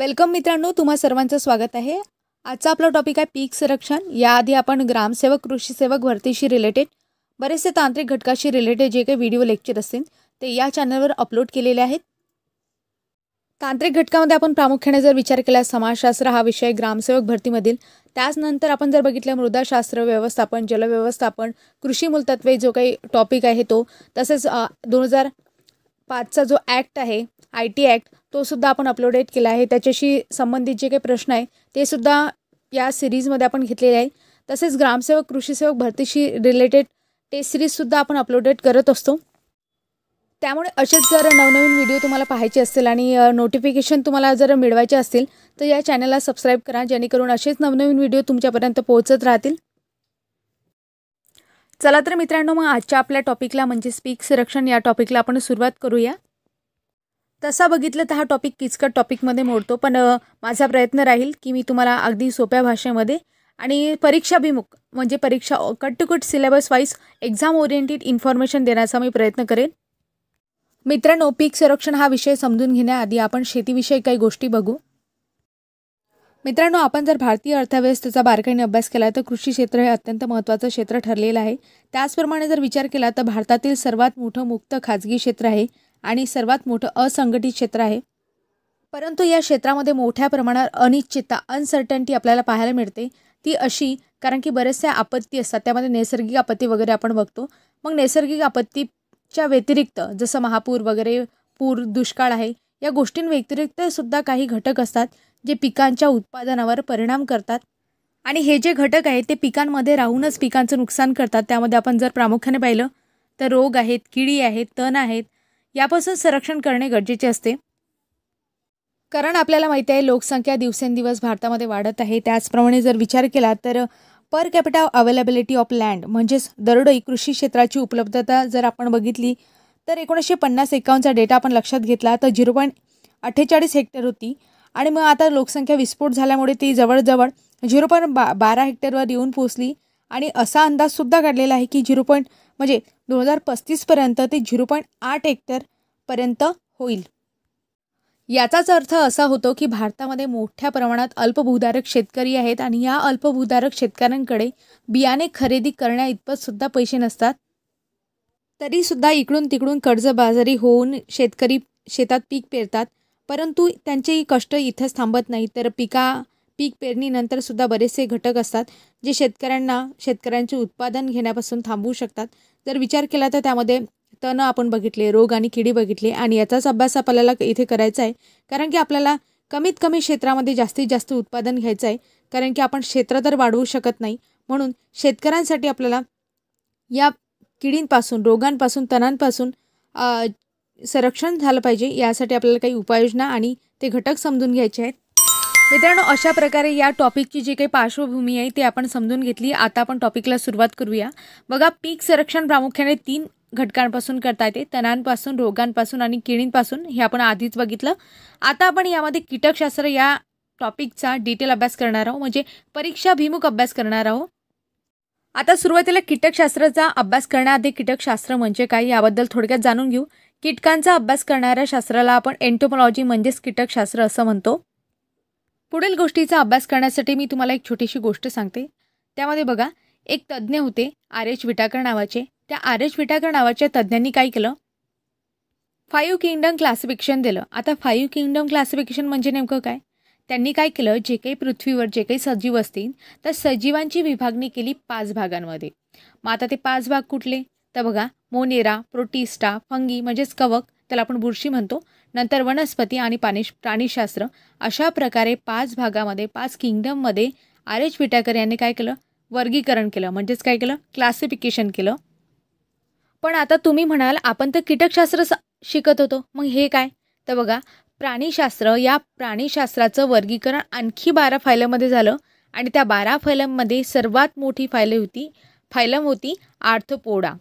welcome मित्रांनो तुम्हा सर्वांचं स्वागत आहे आजचा आपला टॉपिक आहे पीक संरक्षण याआधी आपण ग्रामसेवक कृषीसेवक भरतीशी रिलेटेड बरेचसे तांत्रिक घटकाशी रिलेटेड जे काही व्हिडिओ लेक्चर असतील ते या चॅनलवर अपलोड केलेले आहेत तांत्रिक घटकामध्ये आपण प्रामुख्याने जर विचार केला समाजशास्त्र हा विषय ग्रामसेवक भरतीमधील त्याचनंतर आपण जर बघितलं मृदाशास्त्र व्यवस्थापन जलव्यवस्थापन कृषी मूलतत्वे जो काही टॉपिक आहे तो तसेच दोन हजार पाचचा जो ॲक्ट आहे आय टी ॲक्ट तो सुद्धा आपण अपलोडेट केला आहे त्याच्याशी संबंधित जे काही प्रश्न आहे ते सुद्धा या सिरीजमध्ये आपण घेतलेले आहे तसेच ग्रामसेवक कृषीसेवक भरतीशी रिलेटेड टेस्ट सिरीजसुद्धा आपण अपलोडेट करत असतो त्यामुळे असेच जर नवनवीन व्हिडिओ तुम्हाला पाहायचे असतील आणि नोटिफिकेशन तुम्हाला जर मिळवायचे असतील तर या चॅनलला सबस्क्राईब करा जेणेकरून असेच नवनवीन व्हिडिओ तुमच्यापर्यंत पोहोचत राहतील चला तर मित्रांनो मग आजच्या आपल्या टॉपिकला म्हणजे पीक संरक्षण या टॉपिकला आपण सुरुवात करूया तसा बघितलं तर हा टॉपिक किचकट टॉपिकमध्ये मोडतो पण माझा प्रयत्न राहील की मी तुम्हाला अगदी सोप्या भाषेमध्ये आणि परीक्षाभिमुख म्हणजे परीक्षा cut to cut syllabus wise exam oriented information देण्याचा मी प्रयत्न करेन मित्रांनो पीक संरक्षण हा विषय समजून घेण्याआधी आपण शेतीविषयी काही गोष्टी बघू मित्रांनो आपण जर भारतीय अर्थव्यवस्थेचा बारकाईने अभ्यास केला तर कृषी क्षेत्र हे अत्यंत महत्त्वाचं क्षेत्र ठरलेलं आहे त्याचप्रमाणे जर विचार केला तर भारतातील सर्वात मोठं मुक्त खाजगी क्षेत्र आहे आणि सर्वात मोठं असंघटित क्षेत्र आहे परंतु या क्षेत्रामध्ये मोठ्या प्रमाणावर अनिश्चितता अनसर्टन्टी आपल्याला पाहायला मिळते ती अशी कारण की बऱ्याचशा आपत्ती असतात त्यामध्ये नैसर्गिक आपत्ती वगैरे आपण बघतो मग नैसर्गिक आपत्तीच्या व्यतिरिक्त जसं महापूर वगैरे पूर दुष्काळ आहे या गोष्टींव्यतिरिक्त सुद्धा काही घटक असतात जे पिकांच्या उत्पादनावर परिणाम करतात आणि हे जे घटक आहेत ते पिकांमध्ये राहूनच पिकांचं नुकसान करतात त्यामध्ये आपण जर प्रामुख्याने पाहिलं तर रोग आहेत किडी आहेत तण आहेत यापासून संरक्षण करणे गरजेचे असते कारण आपल्याला माहिती आहे लोकसंख्या दिवसेंदिवस भारतामध्ये वाढत आहे त्याचप्रमाणे जर विचार केला तर per capita availability of land म्हणजेच दरडोई कृषी क्षेत्राची उपलब्धता जर आपण बघितली तर एकोणीसशे पन्नास एकावन्नचा डेटा आपण लक्षात घेतला तर झिरो पॉईंट अठ्ठेचाळीस हेक्टर होती आणि मग आता लोकसंख्या विस्फोट झाल्यामुळे ती जवळजवळ झिरो पॉईंट बा बारा हेक्टरवर येऊन पोचली आणि असा अंदाजसुद्धा काढलेला आहे की झिरो पॉईंट म्हणजे दोन हजार पस्तीसपर्यंत ते झिरो पॉईंट आठ हेक्टरपर्यंत होईल याचाच अर्थ असा होतो की भारतामध्ये मोठ्या प्रमाणात अल्पभूधारक शेतकरी आहेत आणि या अल्पभूधारक शेतकऱ्यांकडे बियाणे खरेदी सुद्धा पैसे नसतात तरीसुद्धा इकडून तिकडून कर्जबाजारी होऊन शेतकरी शेतात पीक पेरतात परंतु त्यांचे कष्ट इथंच थांबत नाही तर पिका पीक पेरणीनंतर सुद्धा बरेचसे घटक असतात जे शेतकऱ्यांना शेतकऱ्यांचे उत्पादन घेण्यापासून थांबवू शकतात जर विचार केला तर त्यामध्ये तण आपण बघितले रोग आणि किडी बघितले आणि याचाच अभ्यास आपल्याला इथे करायचा आहे कारण की आपल्याला कमीत कमी क्षेत्रामध्ये जास्तीत जास्त उत्पादन घ्यायचं आहे कारण की आपण क्षेत्र तर वाढवू शकत नाही म्हणून शेतकऱ्यांसाठी आपल्याला या किडींपासून रोगांपासून तणांपासून संरक्षण झालं पाहिजे यासाठी आपल्याला काही उपाययोजना आणि ते घटक समजून घ्यायचे आहेत मित्रांनो अशा प्रकारे या टॉपिकची जी काही पार्श्वभूमी आहे ती आपण समजून घेतली आता आपण टॉपिकला सुरुवात करूया बघा पीक संरक्षण प्रामुख्याने तीन घटकांपासून करता येते तणांपासून रोगांपासून आणि किणींपासून हे आपण आधीच बघितलं आता आपण यामध्ये कीटकशास्त्र या टॉपिकचा डिटेल अभ्यास करणार आहोत म्हणजे परीक्षाभिमुख अभ्यास करणार आहोत आता सुरुवातीला कीटकशास्त्राचा अभ्यास करण्याआधी कीटकशास्त्र म्हणजे काय याबद्दल थोडक्यात जाणून घेऊ कीटकांचा अभ्यास करणाऱ्या शास्त्राला आपण एन्टोमॉलॉजी म्हणजेच कीटकशास्त्र असं म्हणतो पुढील गोष्टीचा अभ्यास करण्यासाठी मी तुम्हाला एक छोटीशी गोष्ट सांगते त्यामध्ये बघा एक तज्ज्ञ होते आर एच विटाकर नावाचे त्या आर एच विटाकर नावाच्या तज्ज्ञांनी काय केलं फाईव्ह किंगडम क्लासिफिकेशन दिलं आता फाईव्ह किंगडम क्लासिफिकेशन म्हणजे नेमकं काय त्यांनी काय केलं जे काही पृथ्वीवर जे काही सजीव असतील तर सजीवांची विभागणी केली पाच भागांमध्ये मग आता ते पाच भाग कुठले तर बघा मोनेरा प्रोटिस्टा फंगी म्हणजेच कवक त्याला आपण बुरशी म्हणतो नंतर वनस्पती आणि पाणी प्राणीशास्त्र अशा प्रकारे पाच भागामध्ये पाच किंगडममध्ये आर एच विटाकर यांनी काय केलं वर्गीकरण केलं म्हणजेच काय केलं क्लासिफिकेशन केलं पण आता तुम्ही म्हणाल आपण तर कीटकशास्त्र शिकत होतो मग हे काय तर बघा प्राणीशास्त्र या प्राणीशास्त्राचं वर्गीकरण आणखी बारा फायलमध्ये झालं आणि त्या बारा फायलममध्ये सर्वात मोठी फायल होती फायलम होती आर्थपोडा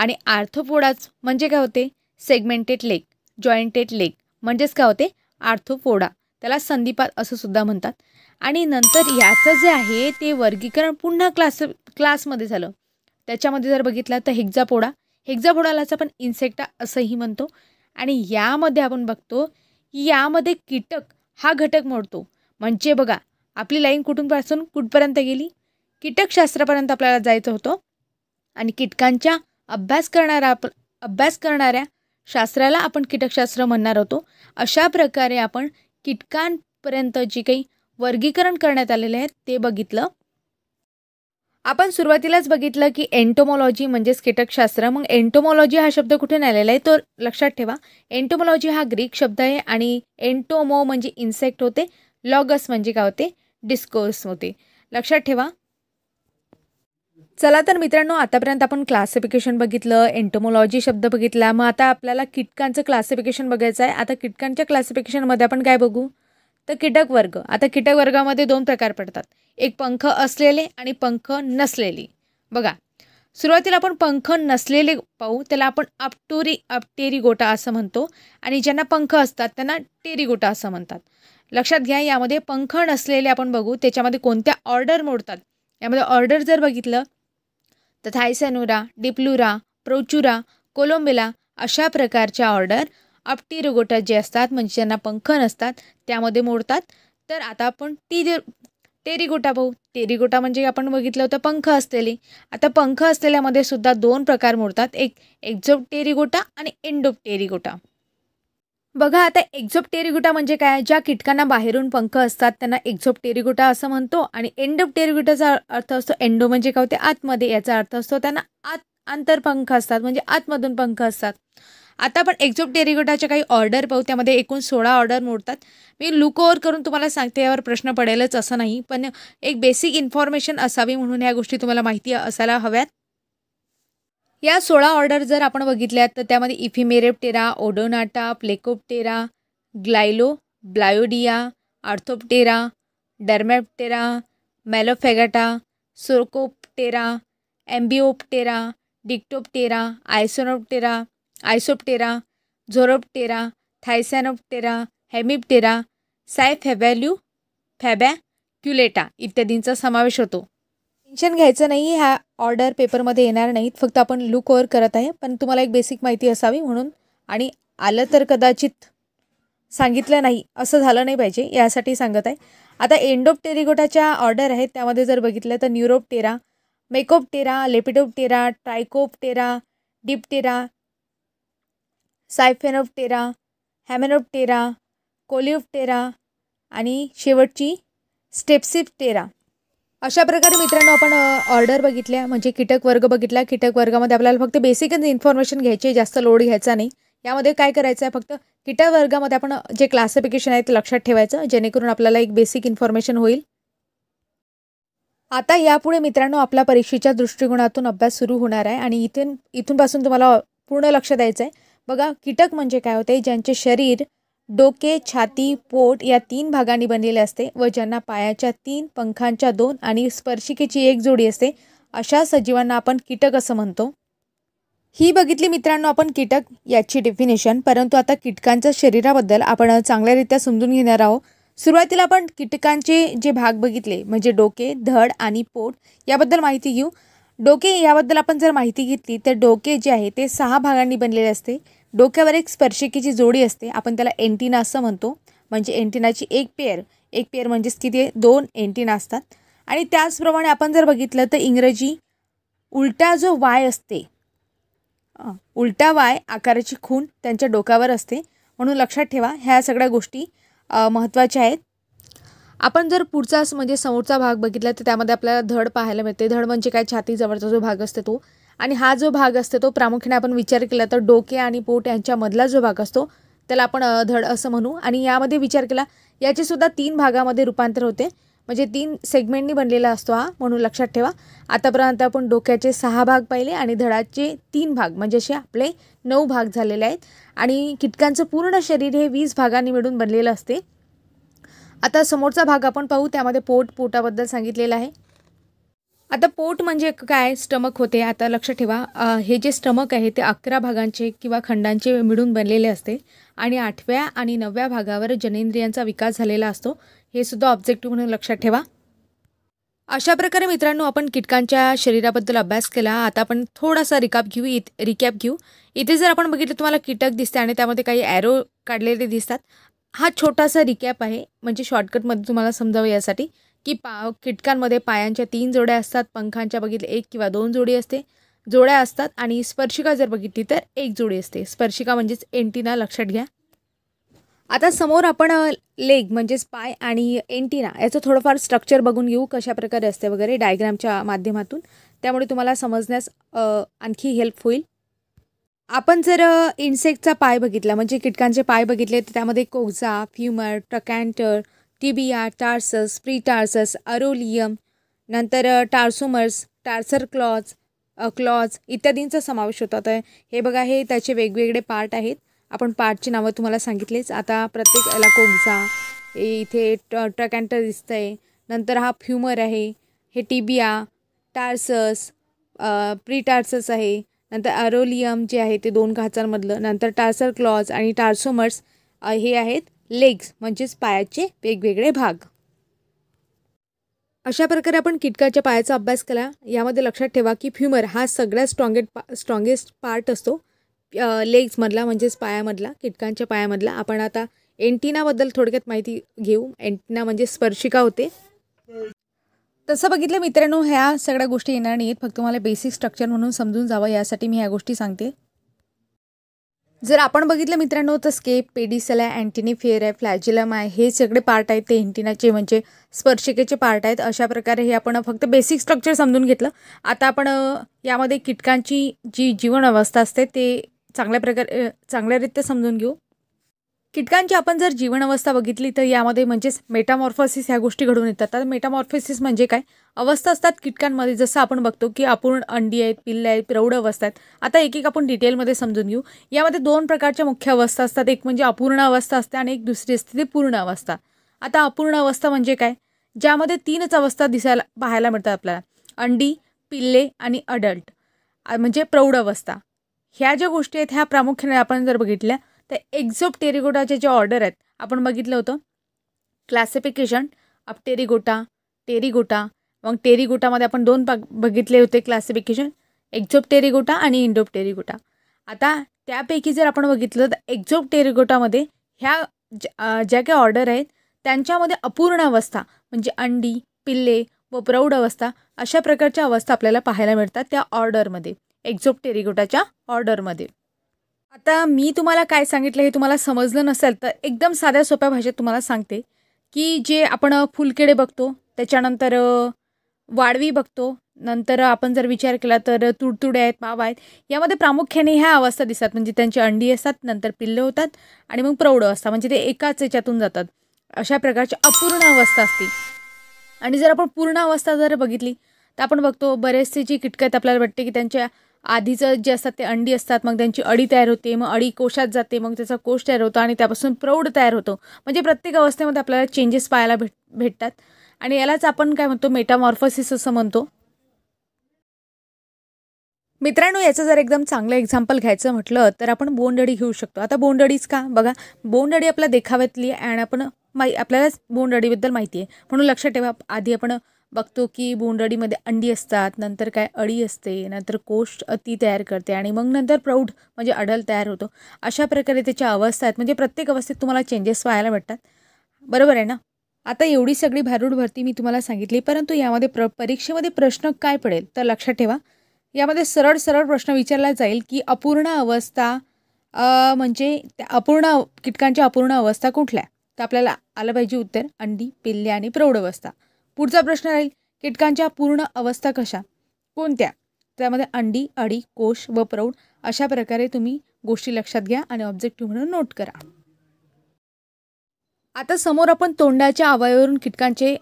आणि आर्थपोडाच म्हणजे काय होते सेगमेंटेड लेक जॉइंटेड लेग म्हणजेच काय होते आर्थोपोडा त्याला संधिपात असं सुद्धा म्हणतात आणि नंतर याचं जे आहे ते वर्गीकरण पुन्हा क्लास क्लासमध्ये झालं त्याच्यामध्ये जर बघितलं तर हेक्झापोडा हेक्झापोडालाच आपण इन्सेक्टा असंही म्हणतो आणि यामध्ये आपण बघतो की यामध्ये कीटक हा घटक मोडतो म्हणजे बघा आपली लाईन कुठूनपासून कुठपर्यंत गेली कीटकशास्त्रापर्यंत आपल्याला जायचं होतं आणि कीटकांच्या अभ्यास करणारा अभ्यास करणाऱ्या शास्त्राला आपण कीटकशास्त्र म्हणणार होतो अशा प्रकारे आपण कीटकांपर्यंत जी काही वर्गीकरण करण्यात आलेले आहे ते बघितलं आपण सुरुवातीलाच बघितलं की एन्टोमॉलॉजी म्हणजेच कीटकशास्त्र मग एन्टोमॉलॉजी हा शब्द कुठे आलेला आहे तो लक्षात ठेवा एन्टोमॉलॉजी हा ग्रीक शब्द आहे आणि एन्टोमो म्हणजे इन्सेक्ट होते लॉगस म्हणजे काय होते डिस्कोस होते लक्षात ठेवा चला तर मित्रांनो आतापर्यंत आपण क्लासिफिकेशन बघितलं एंटोमोलॉजी शब्द बघितला मग आता आपल्याला किटकांचं क्लासिफिकेशन बघायचं आहे आता किटकांच्या क्लासिफिकेशनमध्ये आपण काय बघू तर कीटक वर्ग आता कीटक वर्गामध्ये दोन प्रकार पडतात एक पंख असलेले आणि पंख नसलेले बघा सुरुवातीला आपण पंख नसलेले पाहू त्याला आपण अपटोरी अपटेरी गोटा असं म्हणतो आणि ज्यांना पंख असतात त्यांना टेरी गोटा असं म्हणतात लक्षात घ्या यामध्ये पंख नसलेले आपण बघू त्याच्यामध्ये कोणत्या ऑर्डर मोडतात यामध्ये ऑर्डर जर बघितलं थायसेनुरा डिप्लुरा प्रोचुरा कोलोम्बेला अशा प्रकारच्या ऑर्डर अपटी रोगोटा जे असतात म्हणजे ज्यांना पंख नसतात त्यामध्ये मोडतात तर आता आपण टी टेरिगोटा भाऊ टेरिगोटा म्हणजे आपण बघितलं होतं पंख असलेली आता पंख असलेल्यामध्ये सुद्धा दोन प्रकार मोडतात एक एक्झोप टेरिगोटा आणि एन्डोप टेरिगोटा बघा आता एक्झोप टेरिगुटा म्हणजे काय ज्या कीटकांना बाहेरून पंख असतात त्यांना एक्झोप टेरिगुटा असं म्हणतो आणि एंडोप टेरिगुटाचा अर्थ असतो एंडो म्हणजे काय होते आतमध्ये याचा अर्थ असतो त्यांना आत आंतरपंख असतात म्हणजे आतमधून पंख असतात आता आपण एक्झोप टेरिगुटाच्या काही ऑर्डर पाहू त्यामध्ये एकूण सोळा ऑर्डर मोडतात मी लुक ओव्हर करून तुम्हाला सांगते यावर प्रश्न पडेलच असं नाही पण एक बेसिक इन्फॉर्मेशन असावी म्हणून ह्या गोष्टी तुम्हाला माहिती असायला हव्यात या सोळा ऑर्डर जर आपण बघितल्यात तर त्यामध्ये इफिमेरेप्टेरा ओडोनाटा प्लेकोप्टेरा ग्लायलो ब्लायोडिया आर्थोप्टेरा डर्मॅप्टेरा मॅलोफेगाटा सोर्कोप्टेरा एम्बिओप्टेरा डिक्टोप्टेरा आयसोनोप्टेरा आयसोप्टेरा झोरोपटेरा थायसॅनोप्टेरा हॅमिप्टेरा फॅबॅ क्युलेटा इत्यादींचा समावेश होतो टेन्शन घ्यायचं नाही ह्या ऑर्डर पेपरमध्ये येणार नाहीत फक्त आपण लुक ओवर करत आहे पण तुम्हाला एक बेसिक माहिती असावी म्हणून आणि आलं तर कदाचित सांगितलं नाही असं झालं नाही पाहिजे यासाठी सांगत आहे आता टेरिगोटाच्या ऑर्डर आहेत त्यामध्ये जर बघितलं तर न्यूरोपटेरा टेरा लेपिडोपटेरा टेरा डिप्टेरा टेरा हॅमेनोपटेरा टेरा आणि शेवटची स्टेप्सिपटेरा अशा प्रकारे मित्रांनो आपण ऑर्डर बघितल्या म्हणजे कीटक वर्ग बघितला कीटक वर्गामध्ये आपल्याला फक्त बेसिकच इन्फॉर्मेशन घ्यायची जास्त लोड घ्यायचा नाही यामध्ये काय करायचं आहे फक्त कीटक वर्गामध्ये आपण जे क्लासिफिकेशन आहे ते लक्षात ठेवायचं जेणेकरून आपल्याला एक बेसिक इन्फॉर्मेशन होईल आता यापुढे मित्रांनो आपल्या परीक्षेच्या दृष्टिकोनातून अभ्यास सुरू होणार आहे आणि इथून इथूनपासून तुम्हाला पूर्ण लक्ष द्यायचं आहे बघा कीटक म्हणजे काय होते ज्यांचे शरीर डोके छाती पोट या तीन भागांनी बनलेले असते व ज्यांना पायाच्या तीन पंखांच्या दोन आणि स्पर्शिकेची एक जोडी असते अशा सजीवांना आपण कीटक असं म्हणतो ही बघितली मित्रांनो आपण कीटक याची डेफिनेशन परंतु आता कीटकांच्या शरीराबद्दल आपण चांगल्यारीत्या समजून घेणार आहोत सुरुवातीला आपण कीटकांचे जे भाग बघितले म्हणजे डोके धड आणि पोट याबद्दल माहिती घेऊ डोके याबद्दल आपण जर माहिती घेतली तर डोके जे आहे ते सहा भागांनी बनलेले असते डोक्यावर एक स्पर्शिकेची जोडी असते आपण त्याला एंटिना असं म्हणतो म्हणजे एंटिनाची एक पेअर एक पेअर म्हणजेच किती दोन एंटिना असतात आणि त्याचप्रमाणे आपण जर बघितलं तर इंग्रजी उलटा जो वाय असते उलटा वाय आकाराची खून त्यांच्या डोक्यावर असते म्हणून लक्षात ठेवा ह्या सगळ्या गोष्टी महत्त्वाच्या आहेत आपण जर पुढचा म्हणजे समोरचा भाग बघितला तर त्यामध्ये आपल्याला धड पाहायला मिळते धड म्हणजे काय छातीजवळचा जो भाग असते तो आणि हा जो भाग असतो तो प्रामुख्याने आपण विचार केला तर डोके आणि पोट यांच्यामधला जो भाग असतो त्याला आपण धड असं म्हणू आणि यामध्ये विचार केला याचेसुद्धा सुद्धा तीन भागामध्ये रूपांतर होते म्हणजे तीन सेगमेंटनी बनलेला असतो हा म्हणून लक्षात ठेवा आतापर्यंत आपण डोक्याचे सहा भाग पाहिले आणि धडाचे तीन भाग म्हणजे असे आपले नऊ भाग झालेले आहेत आणि कीटकांचं पूर्ण शरीर हे वीस भागांनी मिळून बनलेलं असते आता समोरचा भाग आपण पाहू त्यामध्ये पोट पोटाबद्दल सांगितलेला आहे आता पोट म्हणजे काय स्टमक होते आता लक्षात ठेवा हे जे स्टमक आहे ते अकरा भागांचे किंवा खंडांचे मिळून बनलेले असते आणि आठव्या आणि नवव्या भागावर जनेंद्रियांचा विकास झालेला असतो हे सुद्धा ऑब्जेक्टिव्ह म्हणून लक्षात ठेवा अशा प्रकारे मित्रांनो आपण कीटकांच्या शरीराबद्दल अभ्यास केला आता आपण थोडासा रिकाप घेऊ इत रिकॅप घेऊ इथे जर आपण बघितलं तुम्हाला कीटक दिसते आणि त्यामध्ये काही ॲरो काढलेले दिसतात हा छोटासा रिकॅप आहे म्हणजे शॉर्टकटमध्ये तुम्हाला समजावं यासाठी की पा कीटकांमध्ये पायांच्या तीन जोड्या असतात पंखांच्या बघितले एक किंवा दोन जोडी असते जोड्या असतात आणि स्पर्शिका जर बघितली तर एक जोडी असते स्पर्शिका म्हणजेच एंटिना लक्षात घ्या आता समोर आपण लेग म्हणजेच पाय आणि एंटिना याचं थोडंफार स्ट्रक्चर बघून घेऊ कशा प्रकारे असते वगैरे डायग्रामच्या माध्यमातून त्यामुळे तुम्हाला समजण्यास आणखी हेल्प होईल आपण जर इन्सेक्टचा पाय बघितला म्हणजे कीटकांचे पाय बघितले तर त्यामध्ये कोगजा फ्युमर ट्रकॅन्टर टिबिया टार्सस प्रीटार्सस अरोलियम नंतर टार्सोमर्स टार्सर क्लॉज क्लॉज इत्यादींचा समावेश होता तर हे बघा हे त्याचे वेगवेगळे पार्ट आहेत आपण पार्टची नावं तुम्हाला सांगितलेच आता प्रत्येक याला हे इथे ट्रक अँटर दिसतं आहे नंतर हा फ्युमर आहे हे टिबिया टार्सस प्रीटार्सस आहे नंतर अरोलियम जे आहे ते दोन घाचांमधलं नंतर टार्सर क्लॉज आणि टार्सोमर्स हे आहेत लेग्स म्हणजेच पायाचे वेगवेगळे भाग अशा प्रकारे आपण किटकाच्या पायाचा अभ्यास केला यामध्ये लक्षात ठेवा की फ्युमर हा सगळ्यात स्ट्रॉंगेट पा स्ट्रॉंगेस्ट पार्ट असतो लेग्समधला म्हणजेच पायामधला किटकांच्या पायामधला आपण आता एंटिनाबद्दल थोडक्यात माहिती घेऊ एंटिना म्हणजे स्पर्शिका होते तसं बघितलं मित्रांनो ह्या सगळ्या गोष्टी येणार आहेत फक्त तुम्हाला बेसिक स्ट्रक्चर म्हणून समजून जावं यासाठी मी ह्या गोष्टी सांगते जर आपण बघितलं मित्रांनो तर स्केप पेडिसला अँटिनी फेअर आहे फ्लॅजिलम आहे हे सगळे पार्ट आहेत ते एंटिनाचे म्हणजे स्पर्शिकेचे पार्ट आहेत अशा प्रकारे हे आपण फक्त बेसिक स्ट्रक्चर समजून घेतलं आता आपण यामध्ये कीटकांची जी जीवन अवस्था असते ते चांगल्या प्रकारे चांगल्यारीत्या समजून घेऊ कीटकांची आपण जर अवस्था बघितली तर यामध्ये म्हणजेच मेटामॉर्फोसिस ह्या गोष्टी घडून येतात तर मेटामॉर्फोसिस म्हणजे काय अवस्था असतात कीटकांमध्ये जसं आपण बघतो की आपण अंडी आहेत पिल्ले आहेत प्रौढ अवस्था आहेत आता एक एक आपण डिटेलमध्ये समजून घेऊ यामध्ये दोन प्रकारच्या मुख्य अवस्था असतात एक म्हणजे अपूर्ण अवस्था असते आणि एक दुसरी असते ती पूर्ण अवस्था आता अपूर्ण अवस्था म्हणजे काय ज्यामध्ये तीनच अवस्था दिसायला पाहायला मिळतात आपल्याला अंडी पिल्ले आणि अडल्ट म्हणजे प्रौढ अवस्था ह्या ज्या गोष्टी आहेत ह्या प्रामुख्याने आपण जर बघितल्या तर एक्झोप टेरिगोटाचे जे ऑर्डर आहेत आपण बघितलं होतं क्लासिफिकेशन अप टेरिगोटा टेरिगोटा मग टेरिगोटामध्ये आपण दोन पा बघितले होते क्लासिफिकेशन एक्झोप टेरिगोटा आणि इंडोप टेरिगोटा आता त्यापैकी जर आपण बघितलं तर एक्झोप टेरिगोटामध्ये ह्या ज्या काही ऑर्डर आहेत त्यांच्यामध्ये अपूर्ण अवस्था म्हणजे अंडी पिल्ले व प्रौढ अवस्था अशा प्रकारच्या अवस्था आपल्याला पाहायला मिळतात त्या ऑर्डरमध्ये एक्झोप टेरिगोटाच्या ऑर्डरमध्ये आता मी तुम्हाला काय सांगितलं हे तुम्हाला समजलं नसेल तर एकदम साध्या सोप्या भाषेत तुम्हाला सांगते की जे आपण फुलकेडे बघतो त्याच्यानंतर वाडवी बघतो नंतर आपण जर विचार केला तर तुडतुडे आहेत मावा आहेत यामध्ये प्रामुख्याने ह्या अवस्था दिसतात म्हणजे त्यांची अंडी असतात नंतर पिल्ले होतात आणि मग प्रौढ असतात म्हणजे ते एकाच याच्यातून जातात अशा प्रकारची अपूर्ण अवस्था असते आणि जर आपण पूर्ण अवस्था जर बघितली तर आपण बघतो बरेचसे जी कीटक आहेत आपल्याला वाटते की त्यांच्या आधीचं जे असतात ते अंडी असतात मग त्यांची अडी तयार होते मग अडी कोशात जाते मग त्याचा कोश तयार होतो आणि त्यापासून प्रौढ तयार होतो म्हणजे प्रत्येक अवस्थेमध्ये आपल्याला चेंजेस पाहायला भेट भेटतात आणि यालाच आपण काय म्हणतो मेटामॉर्फोसिस असं म्हणतो मित्रांनो याचं जर एकदम चांगलं एक्झाम्पल घ्यायचं म्हटलं तर आपण बोंडडी घेऊ शकतो आता बोंडअळीच का बघा बोंडडी आपल्या देखाव्यातली आणि आपण माहि आपल्यालाच बोंडअळीबद्दल माहिती आहे म्हणून लक्षात ठेवा आधी आपण बघतो की बोंडअळीमध्ये अंडी असतात नंतर काय अळी असते नंतर कोष्ट अति तयार करते आणि मग नंतर प्रौढ म्हणजे अडल तयार होतो अशा प्रकारे त्याच्या अवस्था आहेत म्हणजे प्रत्येक अवस्थेत तुम्हाला चेंजेस व्हायला भेटतात बरोबर आहे ना आता एवढी सगळी भारूड भरती मी तुम्हाला सांगितली परंतु यामध्ये प्र परीक्षेमध्ये प्रश्न काय पडेल तर लक्षात ठेवा यामध्ये सरळ सरळ प्रश्न विचारला जाईल की अपूर्ण अवस्था म्हणजे त्या अपूर्ण कीटकांच्या अपूर्ण अवस्था कुठल्या तर आपल्याला आलं पाहिजे उत्तर अंडी पिल्ले आणि प्रौढ अवस्था पुढचा प्रश्न राहील कीटकांच्या पूर्ण अवस्था कशा कोणत्या त्यामध्ये अंडी अडी कोश व प्रौढ अशा प्रकारे तुम्ही गोष्टी लक्षात घ्या आणि ऑब्जेक्टिव्ह म्हणून नोट करा आता समोर आपण तोंडाच्या अवयवरून कीटकांचे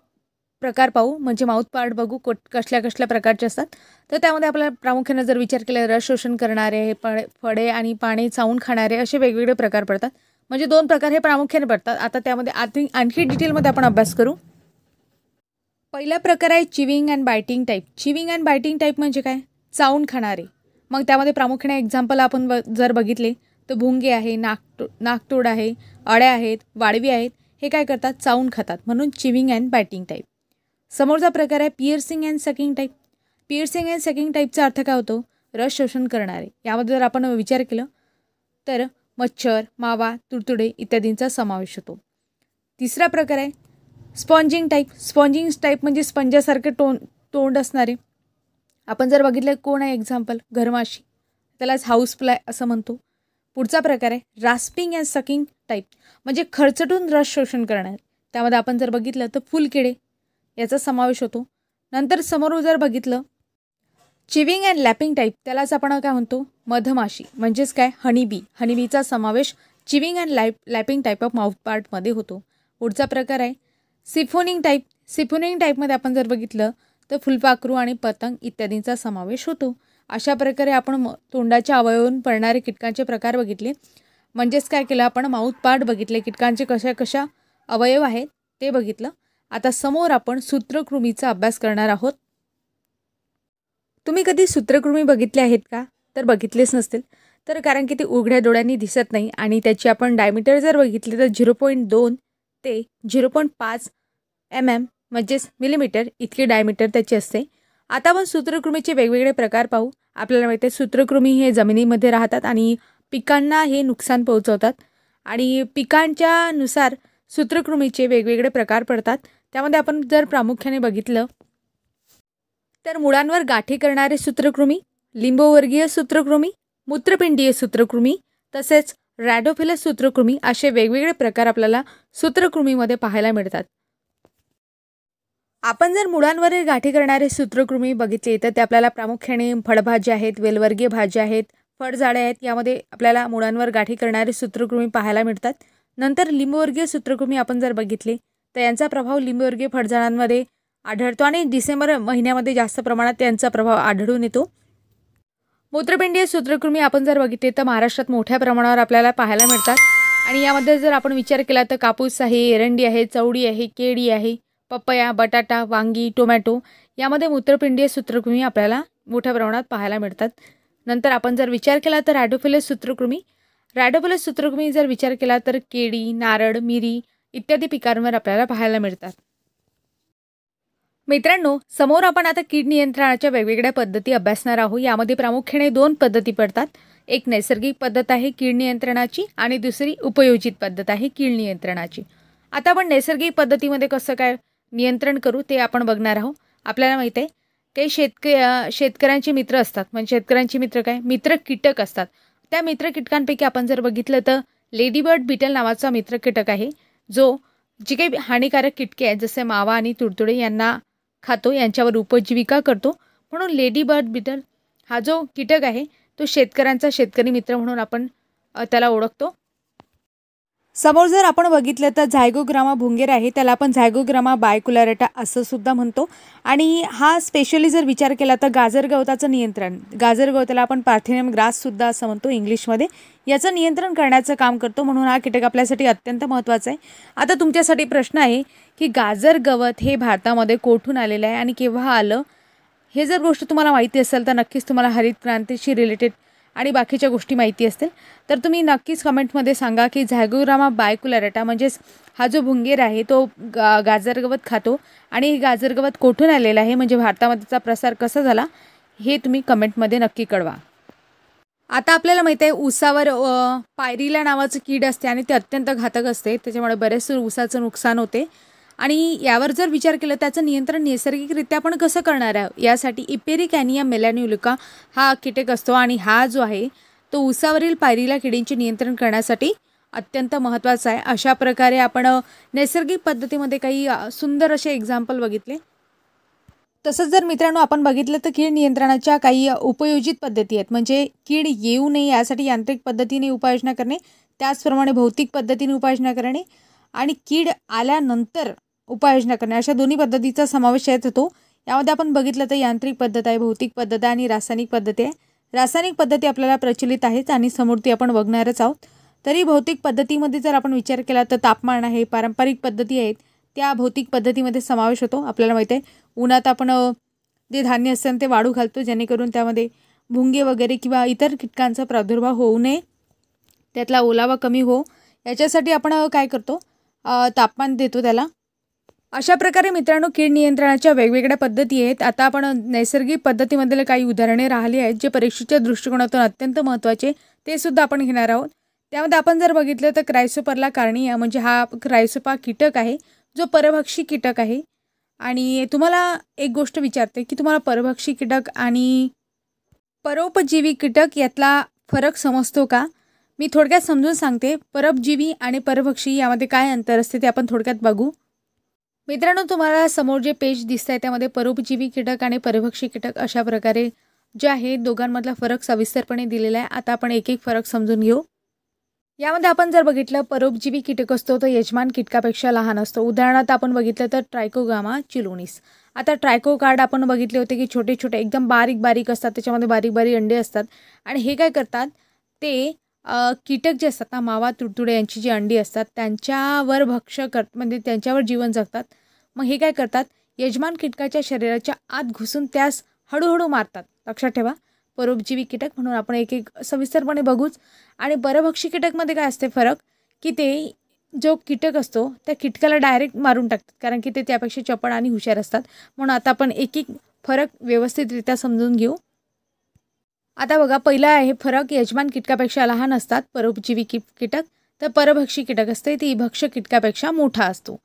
प्रकार पाहू म्हणजे माउथ पार्ट बघू कोट कसल्या कसल्या प्रकारचे असतात तर त्यामध्ये आपल्याला प्रामुख्याने जर विचार केला रस शोषण करणारे फळे फळे आणि पाणी चावून खाणारे असे वेगवेगळे प्रकार पडतात म्हणजे दोन प्रकार हे प्रामुख्याने पडतात आता त्यामध्ये आणखी आणखी डिटेलमध्ये आपण अभ्यास करू पहिला प्रकार आहे chewing and biting type chewing and biting type म्हणजे काय चावून खाणारे मग त्यामध्ये प्रामुख्याने एक्झाम्पल आपण ब जर बघितले तर भुंगे आहे नागटो नागतोड आहे अळ्या आहेत वाळवी आहेत हे काय करतात चावून खातात म्हणून चिविंग अँड बायटिंग टाईप समोरचा प्रकार आहे piercing and sucking type piercing and sucking टाईपचा अर्थ काय होतो रस शोषण करणारे यामध्ये जर आपण विचार केलं तर मच्छर मावा तुडतुडे इत्यादींचा समावेश होतो तिसरा प्रकार आहे स्पॉन्जिंग टाईप स्पॉन्जिंग टाईप म्हणजे स्पंजासारखे टोन तोंड असणारे आपण जर बघितलं कोण आहे एक्झाम्पल घरमाशी त्यालाच हाऊस फ्लाय असं म्हणतो पुढचा प्रकार आहे रास्पिंग अँड सकिंग टाईप म्हणजे खर्चटून रस शोषण करणार त्यामध्ये आपण जर बघितलं तर फुलकिडे याचा समावेश होतो नंतर समोर जर बघितलं चिविंग अँड लॅपिंग टाईप त्यालाच आपण काय म्हणतो मधमाशी म्हणजेच काय हनीबी हनीबीचा समावेश chewing and lap lapping type of mouth पार्टमध्ये होतो पुढचा प्रकार आहे सिफोनिंग टाईप सिफोनिंग टाईपमध्ये आपण जर बघितलं तर फुलपाखरू आणि पतंग इत्यादींचा समावेश होतो अशा प्रकारे आपण तोंडाच्या अवयवून पडणारे कीटकांचे प्रकार बघितले म्हणजेच काय केलं आपण पार्ट बघितले कीटकांचे कशा कशा अवयव आहेत ते बघितलं आता समोर आपण सूत्रकृमीचा अभ्यास करणार आहोत तुम्ही कधी सूत्रकृमी बघितले आहेत का तर बघितलेच नसतील तर कारण की ते उघड्या डोळ्यांनी दिसत नाही आणि त्याची आपण डायमीटर जर बघितली तर झिरो पॉईंट दोन ते झिरो पॉईंट पाच एम एम म्हणजेच मिलीमीटर इतकी डायमीटर त्याची असते आता आपण सूत्रकृमीचे वेगवेगळे प्रकार पाहू आपल्याला माहिती आहे सूत्रकृमी हे जमिनीमध्ये राहतात आणि पिकांना हे नुकसान पोहोचवतात आणि पिकांच्या नुसार सूत्रकृमीचे वेगवेगळे प्रकार पडतात त्यामध्ये आपण जर प्रामुख्याने बघितलं तर मुळांवर गाठी करणारे सूत्रकृमी लिंबोवर्गीय सूत्रकृमी मूत्रपिंडीय सूत्रकृमी तसेच रॅडोफिलस सूत्रकृमी असे वेगवेगळे प्रकार आपल्याला सूत्रकृमीमध्ये पाहायला मिळतात आपण जर मुळांवरील गाठी करणारे सूत्रकृमी बघितले तर ते आपल्याला प्रामुख्याने फळभाज्या आहेत वेलवर्गीय भाज्या आहेत फळझाडे आहेत यामध्ये आपल्याला मुळांवर गाठी करणारे सूत्रकृमी पाहायला मिळतात नंतर लिंबवर्गीय सूत्रकृमी आपण जर बघितले तर यांचा प्रभाव लिंबवर्गीय फळझाडांमध्ये आढळतो आणि डिसेंबर महिन्यामध्ये जास्त प्रमाणात त्यांचा प्रभाव आढळून येतो मूत्रपिंडीय सूत्रकृमी आपण जर बघितले तर महाराष्ट्रात मोठ्या प्रमाणावर आपल्याला पाहायला मिळतात आणि यामध्ये जर आपण विचार केला तर कापूस आहे एरंडी आहे चवडी आहे केळी आहे पपया बटाटा वांगी टोमॅटो यामध्ये मूत्रपिंडीय सूत्रकृमी आपल्याला मोठ्या प्रमाणात पाहायला मिळतात नंतर आपण जर विचार केला तर रॅडोफिलस सूत्रकृमी रॅडोफिलस सूत्रकृमी जर विचार केला तर केळी नारळ मिरी इत्यादी पिकांवर आपल्याला पाहायला मिळतात मित्रांनो समोर आपण आता कीड नियंत्रणाच्या वेगवेगळ्या पद्धती अभ्यासणार आहोत यामध्ये प्रामुख्याने दोन पद्धती पडतात एक नैसर्गिक पद्धत आहे कीड नियंत्रणाची आणि दुसरी उपयोजित पद्धत आहे कीड नियंत्रणाची आता आपण नैसर्गिक पद्धतीमध्ये कसं काय नियंत्रण करू ते आपण बघणार आहोत आपल्याला माहीत आहे काही शेतक शेतकऱ्यांचे मित्र असतात म्हणजे शेतकऱ्यांचे मित्र काय मित्र कीटक असतात त्या मित्र कीटकांपैकी आपण जर बघितलं तर लेडीबर्ड बिटल नावाचा मित्र कीटक आहे जो जी काही हानिकारक कीटके आहेत जसे मावा आणि तुडतुडे यांना खातो यांच्यावर उपजीविका करतो म्हणून लेडी बर्ड बिटर हा जो कीटक आहे तो शेतकऱ्यांचा शेतकरी मित्र म्हणून आपण त्याला ओळखतो समोर जर आपण बघितलं तर झायगोग्रामा भुंगेर आहे त्याला आपण झायगोग्रामा बायकुलारेटा असं सुद्धा म्हणतो आणि हा स्पेशली जर विचार केला तर गाजर गवताचं नियंत्रण गाजर गवताला आपण पार्थिनियम ग्राससुद्धा असं म्हणतो इंग्लिशमध्ये याचं नियंत्रण करण्याचं काम करतो म्हणून हा कीटक आपल्यासाठी अत्यंत महत्त्वाचा आहे आता तुमच्यासाठी प्रश्न आहे की गाजर गवत हे भारतामध्ये कोठून आलेलं आहे आणि केव्हा आलं हे जर गोष्ट तुम्हाला माहिती असेल तर नक्कीच तुम्हाला हरित क्रांतीशी रिलेटेड आणि बाकीच्या गोष्टी माहिती असतील तर तुम्ही नक्कीच कमेंटमध्ये सांगा की झॅगुरामा बायकुलरटा म्हणजेच हा जो भुंगेर आहे तो गा गाजरगवत खातो आणि हे गाजरगवत कोठून आलेला आहे म्हणजे भारतामध्ये त्याचा प्रसार कसा झाला हे तुम्ही कमेंटमध्ये नक्की कळवा आता आपल्याला माहीत आहे ऊसावर पायरीला नावाचं कीड असते आणि ते अत्यंत घातक असते त्याच्यामुळे बरेचसे ऊसाचं नुकसान होते आणि यावर जर विचार केला त्याचं नियंत्रण नैसर्गिकरित्या आपण कसं करणार आहे यासाठी इपेरिकॅनिया मेलॅन्युलिका हा कीटक असतो आणि हा जो आहे तो उसावरील पायरीला किडींचे नियंत्रण करण्यासाठी अत्यंत महत्त्वाचा आहे अशा प्रकारे आपण नैसर्गिक पद्धतीमध्ये काही सुंदर असे एक्झाम्पल बघितले तसंच जर मित्रांनो आपण बघितलं तर कीड नियंत्रणाच्या काही उपयोजित पद्धती आहेत म्हणजे कीड येऊ नये यासाठी यांत्रिक पद्धतीने उपाययोजना करणे त्याचप्रमाणे भौतिक पद्धतीने उपाययोजना करणे आणि कीड आल्यानंतर उपाययोजना करणे अशा दोन्ही पद्धतीचा समावेश येत होतो यामध्ये आपण बघितलं तर यांत्रिक पद्धत आहे भौतिक पद्धत आहे आणि रासायनिक पद्धती आहे रासायनिक पद्धती आपल्याला प्रचलित आहेच आणि समोर ती आपण बघणारच आहोत तरी भौतिक पद्धतीमध्ये जर आपण विचार केला तर तापमान आहे पारंपरिक पद्धती आहेत त्या भौतिक पद्धतीमध्ये समावेश होतो आपल्याला माहिती आहे उन्हात आपण जे धान्य असतं ते वाढू घालतो जेणेकरून त्यामध्ये भुंगे वगैरे किंवा इतर कीटकांचा प्रादुर्भाव होऊ नये त्यातला ओलावा कमी हो याच्यासाठी आपण काय करतो तापमान देतो त्याला अशा प्रकारे मित्रांनो कीड नियंत्रणाच्या वेगवेगळ्या पद्धती आहेत आता आपण नैसर्गिक पद्धतीमधील काही उदाहरणे राहिली आहेत जे परीक्षेच्या दृष्टिकोनातून अत्यंत महत्त्वाचे ते सुद्धा आपण घेणार आहोत त्यामध्ये आपण जर बघितलं तर क्रायसोपरला कारणीय म्हणजे हा क्रायसोपा कीटक आहे जो परभक्षी कीटक आहे आणि तुम्हाला एक गोष्ट विचारते की तुम्हाला परभक्षी कीटक आणि परोपजीवी कीटक यातला फरक समजतो का मी थोडक्यात समजून सांगते परपजीवी आणि परभक्षी यामध्ये काय अंतर असते ते आपण थोडक्यात बघू मित्रांनो तुम्हाला समोर जे पेज दिसत आहे त्यामध्ये परोपजीवी कीटक आणि परभक्षी कीटक अशा प्रकारे जे आहे दोघांमधला फरक सविस्तरपणे दिलेला आहे आता आपण एक एक फरक समजून घेऊ यामध्ये आपण जर बघितलं परोपजीवी कीटक असतो तर यजमान कीटकापेक्षा लहान असतो उदाहरणार्थ आपण बघितलं तर ट्रायकोगामा चिलोनीस आता ट्रायको कार्ड आपण बघितले होते की छोटे छोटे एकदम बारीक बारीक असतात त्याच्यामध्ये बारीक बारीक अंडे असतात आणि हे काय करतात ते कीटक जे असतात ना मावा तुडतुडे यांची जी अंडी असतात त्यांच्यावर भक्ष कर म्हणजे त्यांच्यावर जीवन जगतात मग हे काय करतात यजमान कीटकाच्या शरीराच्या आत घुसून त्यास हळूहळू मारतात लक्षात ठेवा परोपजीवी कीटक म्हणून आपण एक एक सविस्तरपणे बघूच आणि परभक्षी कीटकमध्ये काय असते फरक की ते जो कीटक असतो त्या कीटकाला डायरेक्ट मारून टाकतात कारण की ते त्यापेक्षा चपळ आणि हुशार असतात म्हणून आता आपण एक एक फरक व्यवस्थितरित्या समजून घेऊ आता बघा पहिला आहे फरक यजमान कीटकापेक्षा लहान असतात परोपजीवी की कीटक तर परभक्षी कीटक असते ती भक्ष कीटकापेक्षा मोठा असतो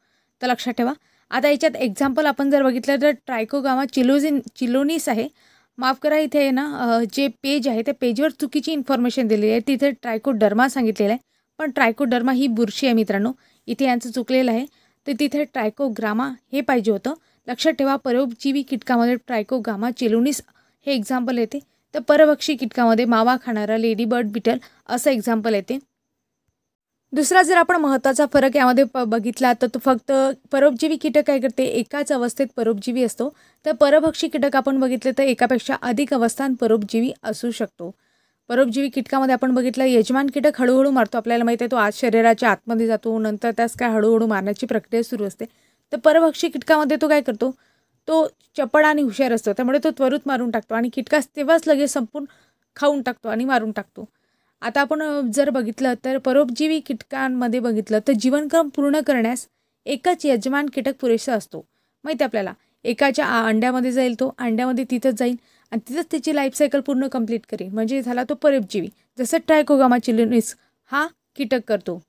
तर लक्षात ठेवा आता याच्यात एक्झाम्पल आपण जर बघितलं तर ट्रायकोगामा चिलोझिन चिलोनिस आहे माफ करा इथे ना जे पेज आहे त्या पेजवर चुकीची इन्फॉर्मेशन दिलेली आहे तिथे ट्रायकोडर्मा सांगितलेला आहे पण ट्रायकोडर्मा ही बुरशी आहे मित्रांनो इथे यांचं चुकलेलं आहे तर तिथे ट्रायकोग्रामा हे पाहिजे होतं लक्षात ठेवा परोपजीवी कीटकामध्ये ट्रायकोगामा चिलोनिस हे एक्झाम्पल येते तर परभक्षी कीटकामध्ये मावा खाणारा लेडी बर्ड बिटल असं एक्झाम्पल येते दुसरा जर आपण महत्त्वाचा फरक यामध्ये प बघितला तर तो फक्त परोपजीवी कीटक काय करते एकाच अवस्थेत परोपजीवी असतो तर परभक्षी कीटक आपण बघितले तर एकापेक्षा अधिक अवस्थान परोपजीवी असू शकतो परोपजीवी कीटकामध्ये आपण बघितलं यजमान कीटक हळूहळू मारतो आपल्याला माहिती आहे तो आज शरीराच्या आतमध्ये जातो नंतर त्यास काय हळूहळू मारण्याची प्रक्रिया सुरू असते तर परभक्षी कीटकामध्ये तो काय करतो तो चपळ आणि हुशार असतो त्यामुळे तो त्वरित मारून टाकतो आणि किटकास तेव्हाच लगेच संपून खाऊन टाकतो आणि मारून टाकतो आता आपण जर बघितलं तर परोपजीवी कीटकांमध्ये बघितलं तर जीवनक्रम पूर्ण करण्यास एकच यजमान कीटक पुरेसा असतो माहिती आपल्याला एकाच्या अंड्यामध्ये जाईल तो अंड्यामध्ये तिथंच जाईल आणि तिथंच त्याची लाईफसायकल पूर्ण कंप्लीट करेल म्हणजे झाला तो परोपजीवी जसं ट्रायकोगामा चिलिनिस हा कीटक करतो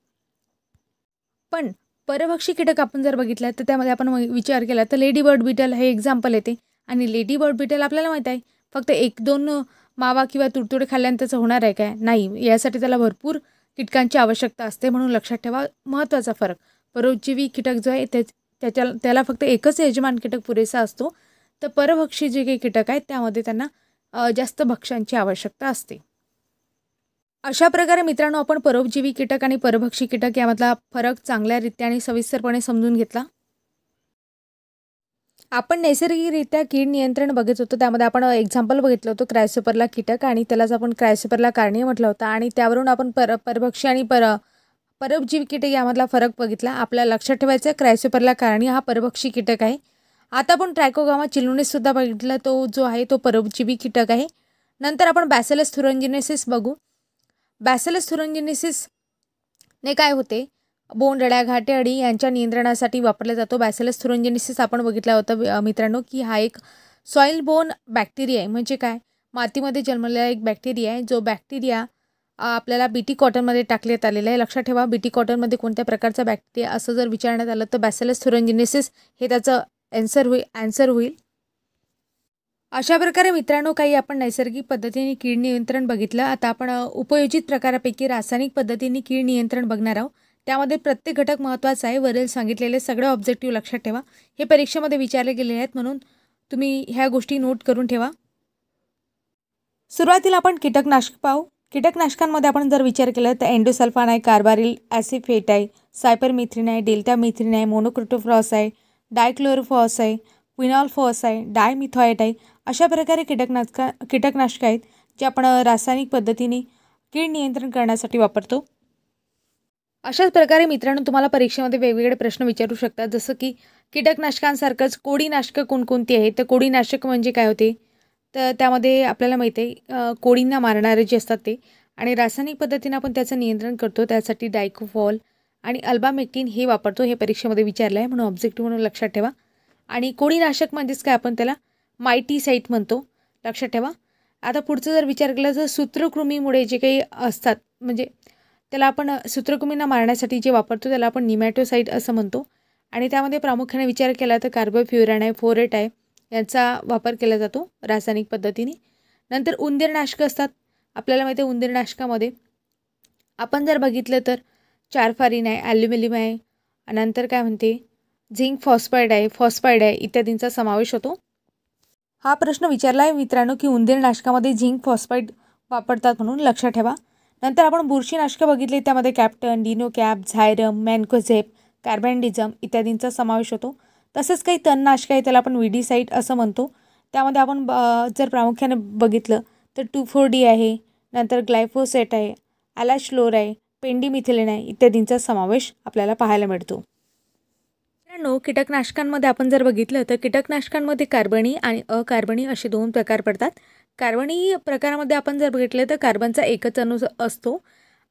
पण परभक्षी कीटक आपण जर बघितलं तर त्यामध्ये आपण विचार केला तर लेडी बर्ड बिटल हे एक्झाम्पल येते आणि लेडी बर्ड बिटल आपल्याला माहीत आहे फक्त एक दोन मावा किंवा तुडतुडे खाल्ल्याने त्याचं होणार आहे काय नाही यासाठी त्याला भरपूर कीटकांची आवश्यकता असते म्हणून लक्षात ठेवा महत्त्वाचा फरक परोजीवी कीटक जो आहे त्याच्या त्याला फक्त एकच यजमान कीटक पुरेसा असतो तर परभक्षी जे काही कीटक आहेत त्यामध्ये त्यांना जास्त भक्ष्यांची आवश्यकता असते अशा प्रकारे मित्रांनो आपण परोपजीवी कीटक आणि परभक्षी कीटक यामधला फरक चांगल्यारीत्या आणि सविस्तरपणे समजून घेतला आपण नैसर्गिकरित्या कीड नियंत्रण बघत होतो त्यामध्ये आपण एक्झाम्पल बघितलं होतं क्रायसोपरला कीटक आणि त्यालाच आपण क्रायसोपरला कारणीय म्हटलं होतं आणि त्यावरून आपण पर परभक्षी आणि पर परोपजीवी कीटक यामधला फरक बघितला आपल्याला लक्षात ठेवायचं क्रायसोपरला कारणीय हा परभक्षी कीटक आहे आता आपण ट्रायकोगामा चिलुनेससुद्धा बघितला तो जो आहे तो परोपजीवी कीटक आहे नंतर आपण बॅसेलस थुरंजिनेसिस बघू बॅसेलस थुरंजिनेसिस ने काय होते बोंड रड्या अडी यांच्या नियंत्रणासाठी वापरला जातो बॅसेलस थुरंजिनेसिस आपण बघितला होता मित्रांनो की हा एक सॉईल बोन बॅक्टेरिया आहे म्हणजे काय मातीमध्ये जन्मलेला एक बॅक्टेरिया आहे जो बॅक्टेरिया आपल्याला बीटी कॉटनमध्ये टाकण्यात आलेला आहे लक्षात ठेवा बीटी कॉटनमध्ये कोणत्या प्रकारचा बॅक्टेरिया असं जर विचारण्यात आलं तर बॅसेलस थुरंजिनेसिस हे त्याचं अँसर होईल अँसर होईल अशा प्रकारे मित्रांनो काही आपण नैसर्गिक पद्धतीने कीड नियंत्रण बघितलं आता आपण उपयोजित प्रकारापैकी रासायनिक पद्धतीने कीड नियंत्रण बघणार आहोत त्यामध्ये प्रत्येक घटक महत्त्वाचा आहे वरील सांगितलेले सगळे ऑब्जेक्टिव्ह लक्षात ठेवा हे परीक्षेमध्ये विचारले गेले आहेत म्हणून तुम्ही ह्या गोष्टी नोट करून ठेवा सुरुवातीला आपण कीटकनाशक पाहू कीटकनाशकांमध्ये आपण जर विचार केला तर अँडोसल्फान आहे कार्बारिल ॲसिफेट आहे सायपर आहे डेल्टा मिथ्रिन आहे मोनोक्रोटोफ्रॉस आहे डायक्लोरोफॉस आहे आहे डायमिथॉयट आहे अशा प्रकारे कीटकनाशका कीटकनाशकं आहेत जे आपण रासायनिक पद्धतीने कीड नियंत्रण करण्यासाठी वापरतो अशाच प्रकारे मित्रांनो तुम्हाला परीक्षेमध्ये वेगवेगळे प्रश्न विचारू शकतात जसं की कीटकनाशकांसारखंच कोडीनाशकं कोणकोणती आहेत तर कोडीनाशक म्हणजे काय होते तर त्यामध्ये आपल्याला माहिती आहे कोडींना मारणारे जे असतात ते आणि रासायनिक पद्धतीने आपण त्याचं नियंत्रण करतो त्यासाठी डायकोफॉल आणि अल्बामेक्टिन हे वापरतो हे परीक्षेमध्ये विचारलं आहे म्हणून ऑब्जेक्टिव्ह म्हणून लक्षात ठेवा आणि कोणी नाशक म्हणजेच काय आपण त्याला मायटी साईट म्हणतो लक्षात ठेवा आता पुढचं जर विचार केला तर सूत्रकृमीमुळे जे काही असतात म्हणजे त्याला आपण सूत्रकृमींना मारण्यासाठी जे वापरतो त्याला आपण निमॅटोसाईट असं म्हणतो आणि त्यामध्ये प्रामुख्याने विचार केला तर कार्बोफ्युरॅन आहे फोरेट आहे यांचा वापर केला जातो रासायनिक पद्धतीने नंतर उंदीरनाशकं असतात आपल्याला माहिती आहे उंदीरनाशकामध्ये आपण जर बघितलं तर चारफारीन आहे ॲल्युमिलियम आहे नंतर काय म्हणते झिंक फॉस्फाईड आहे फॉस्फाईड आहे इत्यादींचा समावेश होतो हा प्रश्न विचारला आहे मित्रांनो की उंदीरनाशकामध्ये नाशकामध्ये झिंक फॉस्फाईड वापरतात म्हणून लक्षात ठेवा नंतर आपण बुरशी बघितली त्यामध्ये captan dinocap ziram mancozeb carbendazim इत्यादींचा समावेश होतो तसंच काही तणनाशकं आहे त्याला आपण विडीसाईट असं म्हणतो त्यामध्ये आपण जर प्रामुख्याने बघितलं तर टू फोर डी आहे नंतर ग्लायफोसेट आहे ॲलाश्लोर आहे पेंडीमिथिलेन आहे इत्यादींचा समावेश आपल्याला पाहायला मिळतो मित्रांनो कीटकनाशकांमध्ये आपण जर बघितलं तर कीटकनाशकांमध्ये कार्बनी आणि अकार्बनी असे दोन प्रकार पडतात कार्बनी प्रकारामध्ये आपण जर बघितलं तर कार्बनचा एकच अणू असतो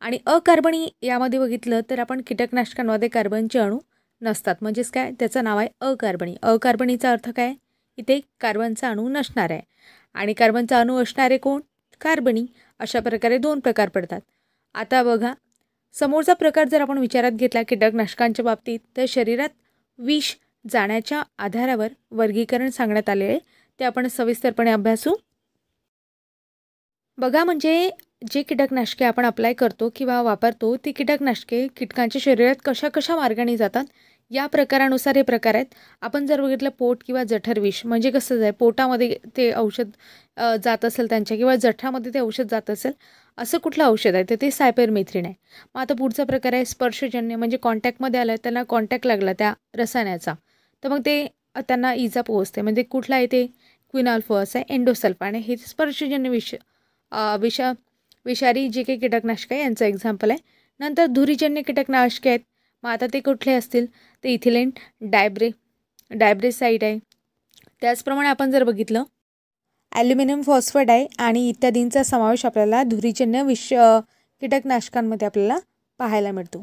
आणि अकार्बनी यामध्ये बघितलं तर आपण कीटकनाशकांमध्ये कार्बनचे अणू नसतात म्हणजेच काय त्याचं नाव आहे अकार्बनी अकार्बनीचा अर्थ काय इथे कार्बनचा अणू नसणार आहे आणि कार्बनचा अणू असणारे कोण कार्बनी अशा प्रकारे दोन प्रकार पडतात आता बघा समोरचा प्रकार जर आपण विचारात घेतला कीटकनाशकांच्या बाबतीत तर शरीरात विष जाण्याच्या आधारावर वर्गीकरण सांगण्यात आलेले आहे ते आपण सविस्तरपणे अभ्यासू बघा म्हणजे जे कीटकनाशके आपण अप्लाय करतो किंवा वापरतो ती कीटकनाशके कीटकांच्या शरीरात कशा कशा मार्गाने जातात या प्रकारानुसार हे प्रकार आहेत आपण जर बघितलं पोट किंवा जठर विष म्हणजे कसं जाय पोटामध्ये ते औषध जात असेल त्यांच्या किंवा जठरामध्ये ते औषध जात असेल असं कुठलं औषध आहे तर ते सायपरमेथ्रिन आहे मग आता पुढचा प्रकार आहे स्पर्शजन्य म्हणजे कॉन्टॅक्टमध्ये आलं त्यांना कॉन्टॅक्ट लागला त्या रसायनाचा तर मग ते त्यांना इजा पोहोचते म्हणजे कुठला आहे ते क्विनाल्फोस आहे एंडोसल्फा आणि हे स्पर्शजन्य विष विषा विषारी जे काही कीटकनाशक आहे यांचं एक्झाम्पल आहे नंतर धुरीजन्य कीटकनाशके आहेत मग आता ते कुठले असतील तर इथिलेन डायब्रे डायब्रेसाईड आहे त्याचप्रमाणे आपण जर बघितलं ॲल्युमिनियम फॉस्फेट आहे आणि इत्यादींचा समावेश आपल्याला धुरीजन्य विष कीटकनाशकांमध्ये आपल्याला पाहायला मिळतो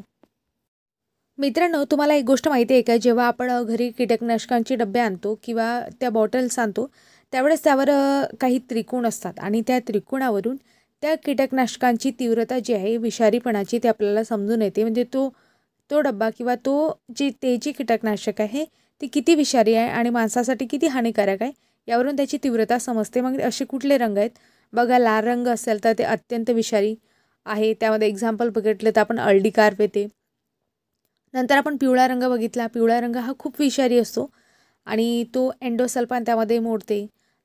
मित्रांनो तुम्हाला एक गोष्ट माहिती आहे का जेव्हा आपण घरी कीटकनाशकांचे डबे आणतो किंवा त्या बॉटल्स आणतो त्यावेळेस त्यावर काही त्रिकोण असतात आणि त्या त्रिकोणावरून त्या कीटकनाशकांची तीव्रता जी आहे विषारीपणाची ते आपल्याला समजून येते म्हणजे तो तो डब्बा किंवा तो जे ते जी कीटकनाशक आहे ती किती विषारी आहे आणि माणसासाठी किती हानिकारक आहे यावरून त्याची तीव्रता समजते मग असे कुठले रंग आहेत बघा लाल रंग असेल तर ते अत्यंत विषारी आहे त्यामध्ये एक्झाम्पल बघितलं तर आपण अल्डी कार्प येते नंतर आपण पिवळा रंग बघितला पिवळा रंग हा खूप विषारी असतो आणि तो अँडोसल्फान त्यामध्ये मोडते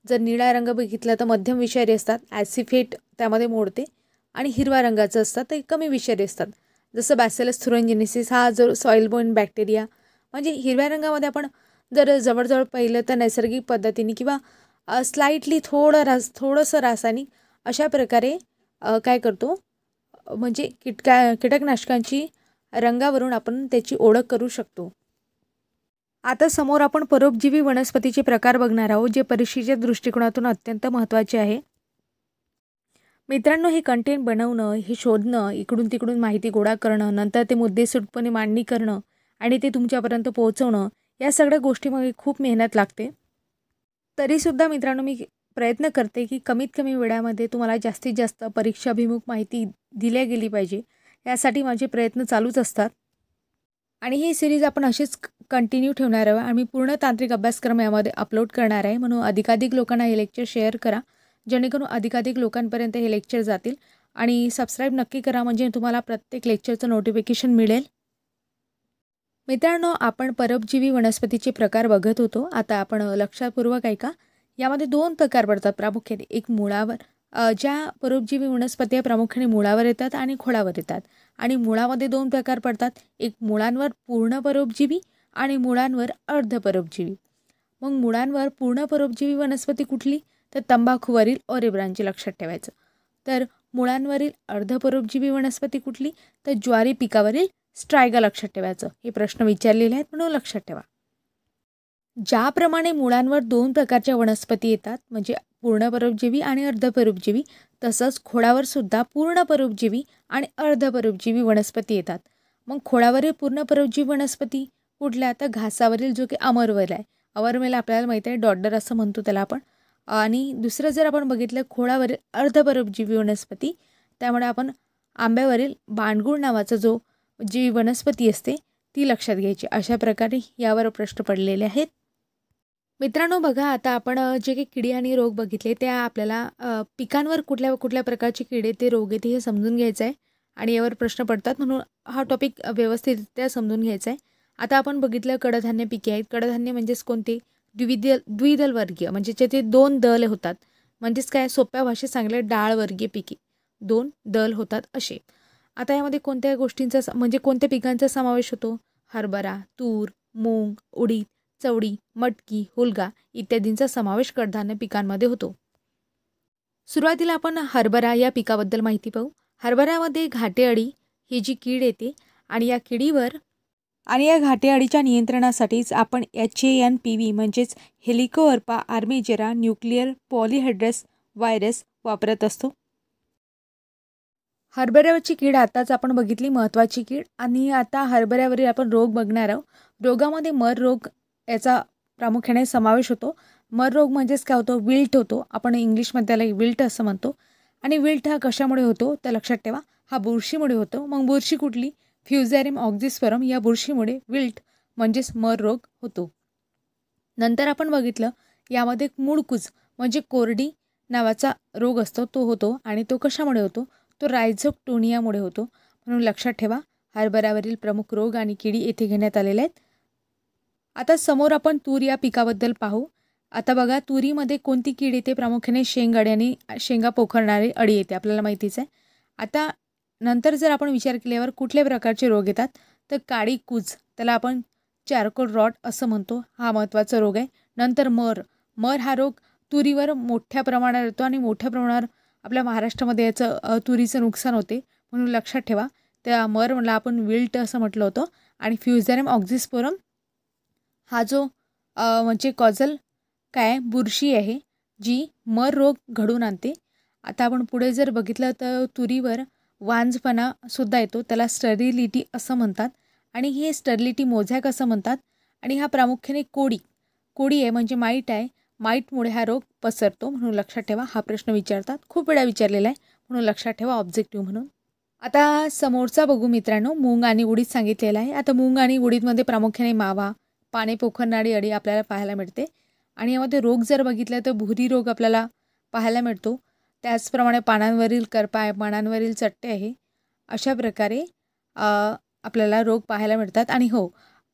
जर निळा रंग बघितला तर मध्यम विषारी असतात ॲसिफेट त्यामध्ये मोडते आणि हिरवा रंगाचं असतात ते कमी विषारी असतात जसं बॅसेलस थुरंजिनेसिस हा जो बोन बॅक्टेरिया म्हणजे हिरव्या रंगामध्ये आपण जर जवळजवळ पहिलं तर नैसर्गिक पद्धतीने किंवा स्लाइटली थोडं रास थोडंसं रासायनिक अशा प्रकारे काय करतो म्हणजे किटका कीटकनाशकांची रंगावरून आपण त्याची ओळख करू शकतो आता समोर आपण परोपजीवी वनस्पतीचे प्रकार बघणार आहोत जे परीक्षेच्या दृष्टिकोनातून अत्यंत महत्त्वाचे आहे मित्रांनो हे कंटेंट बनवणं हे शोधणं इकडून तिकडून माहिती गोळा करणं नंतर ते मुद्देसूटपणे मांडणी करणं आणि ते तुमच्यापर्यंत पोहोचवणं या सगळ्या गोष्टीमध्ये खूप मेहनत लागते तरीसुद्धा मित्रांनो मी प्रयत्न करते की कमीत कमी वेळामध्ये तुम्हाला जास्तीत जास्त परीक्षाभिमुख माहिती दिल्या गेली पाहिजे यासाठी माझे प्रयत्न चालूच असतात आणि ही सिरीज आपण अशीच कंटिन्यू ठेवणार आहोत आणि पूर्ण तांत्रिक अभ्यासक्रम यामध्ये अपलोड करणार आहे म्हणून अधिकाधिक लोकांना हे लेक्चर शेअर करा जेणेकरून अधिकाधिक लोकांपर्यंत हे लेक्चर जातील आणि सबस्क्राईब नक्की करा म्हणजे तुम्हाला प्रत्येक लेक्चरचं नोटिफिकेशन मिळेल मित्रांनो आपण परोपजीवी वनस्पतीचे प्रकार बघत होतो आता आपण लक्षपूर्वक ऐका यामध्ये दोन प्रकार पडतात प्रामुख्याने एक मुळावर ज्या परोपजीवी वनस्पती प्रामुख्याने मुळावर येतात आणि खोडावर येतात आणि मुळामध्ये दोन प्रकार पडतात एक मुळांवर पूर्ण परोपजीवी आणि मुळांवर अर्ध परोपजीवी मग मुळांवर पूर्ण परोपजीवी वनस्पती कुठली तर तंबाखूवरील ओरेब्रांची लक्षात ठेवायचं तर मुळांवरील अर्ध परोपजीवी वनस्पती कुठली तर ज्वारी पिकावरील स्ट्रायगा लक्षात ठेवायचं हे प्रश्न विचारलेले आहेत म्हणून लक्षात ठेवा ज्याप्रमाणे मुळांवर दोन प्रकारच्या वनस्पती येतात म्हणजे पूर्ण परोपजीवी आणि अर्धपरोपजीवी तसंच खोडावर सुद्धा पूर्ण परोपजीवी आणि अर्धपरोपजीवी वनस्पती येतात मग खोडावरील पूर्ण परोपजीवी वनस्पती कुठल्या तर घासावरील जो की अमरवेल आहे अमरवेल आपल्याला माहीत आहे डॉडर असं म्हणतो त्याला आपण आणि दुसरं जर आपण बघितलं खोडावरील अर्धपरोपजीवी वनस्पती त्यामुळे आपण आंब्यावरील बाणगुळ नावाचा जो जी वनस्पती असते ती लक्षात घ्यायची अशा प्रकारे यावर प्रश्न पडलेले आहेत मित्रांनो बघा आता आपण जे काही किडे आणि रोग बघितले त्या आपल्याला पिकांवर कुठल्या कुठल्या प्रकारचे किडे ते रोग येते हे समजून घ्यायचं आहे आणि यावर प्रश्न पडतात म्हणून हा टॉपिक व्यवस्थितरित्या समजून घ्यायचा आहे आता आपण बघितलं कडधान्य पिके आहेत कडधान्य म्हणजेच कोणते द्विदल द्विदलवर्गीय म्हणजे ज्याचे दोन दल होतात म्हणजेच काय सोप्या भाषेत सांगले डाळवर्गीय पिके दोन दल होतात असे आता यामध्ये कोणत्या गोष्टींचा म्हणजे कोणत्या पिकांचा समावेश होतो हरभरा तूर मूग उडीद चवडी मटकी हुलगा इत्यादींचा समावेश कडधान्य पिकांमध्ये होतो सुरुवातीला आपण हरभरा या पिकाबद्दल माहिती पाहू हरभऱ्यामध्ये घाटेअळी ही जी कीड येते आणि या किडीवर आणि या घाटे अळीच्या नियंत्रणासाठीच आपण H A N P V म्हणजेच हेलिकोअर्पा आर्मेजेरा न्यूक्लिअर पॉलिहायड्रस व्हायरस वापरत असतो हरभऱ्यावरची कीड आताच आपण बघितली महत्त्वाची कीड आणि आता हरभऱ्यावरील आपण रोग बघणार आहोत रोगामध्ये मर रोग याचा प्रामुख्याने समावेश होतो मर रोग म्हणजेच काय होतो विल्ट होतो आपण इंग्लिशमध्ये त्याला विल्ट असं म्हणतो आणि विल्ट हा कशामुळे होतो तर लक्षात ठेवा हा बुरशीमुळे होतो मग बुरशी कुठली फ्युझॅरिम ऑक्झिस्फरम या बुरशीमुळे विल्ट म्हणजेच मर रोग होतो नंतर आपण बघितलं यामध्ये मूळकूज म्हणजे कोरडी नावाचा रोग असतो तो होतो आणि तो कशामुळे होतो तो टोनियामुळे होतो म्हणून लक्षात ठेवा हरभऱ्यावरील प्रमुख रोग आणि किडी येथे घेण्यात आलेले आहेत आता समोर आपण तूर या पिकाबद्दल पाहू आता बघा तुरीमध्ये कोणती कीड येते प्रामुख्याने आणि शेंगा पोखरणारी अडी येते आपल्याला माहितीच आहे आता नंतर जर आपण विचार केल्यावर कुठल्या प्रकारचे रोग येतात तर काळी कूज त्याला आपण चारकोल रॉट असं म्हणतो हा महत्त्वाचा रोग आहे नंतर मर मर हा रोग तुरीवर मोठ्या प्रमाणात येतो आणि मोठ्या प्रमाणावर आपल्या महाराष्ट्रामध्ये याचं तुरीचं नुकसान होते म्हणून लक्षात ठेवा त्या मरला आपण विल्ट असं म्हटलं होतं आणि फ्युझॅरम ऑक्झिस्पोरम हा जो म्हणजे कॉझल काय बुरशी आहे जी मर रोग घडून आणते आता आपण पुढे जर बघितलं तर तुरीवर वांजपणासुद्धा येतो त्याला स्टरिलिटी असं म्हणतात आणि हे स्टरिलिटी मोझॅक असं म्हणतात आणि हा प्रामुख्याने कोडी कोडी आहे म्हणजे माईट आहे माईटमुळे हा रोग पसरतो म्हणून लक्षात ठेवा हा प्रश्न विचारतात खूप वेळा विचारलेला आहे म्हणून लक्षात ठेवा ऑब्जेक्टिव्ह म्हणून आता समोरचा बघू मित्रांनो मूंग आणि उडीद सांगितलेला आहे आता मूंग आणि उडीदमध्ये प्रामुख्याने मावा पाने पोखरणारी अडी आपल्याला पाहायला मिळते आणि यामध्ये रोग जर बघितला तर भुरी रोग आपल्याला पाहायला मिळतो त्याचप्रमाणे पानांवरील करपाय पानांवरील चट्टे आहे अशा प्रकारे आपल्याला रोग पाहायला मिळतात आणि हो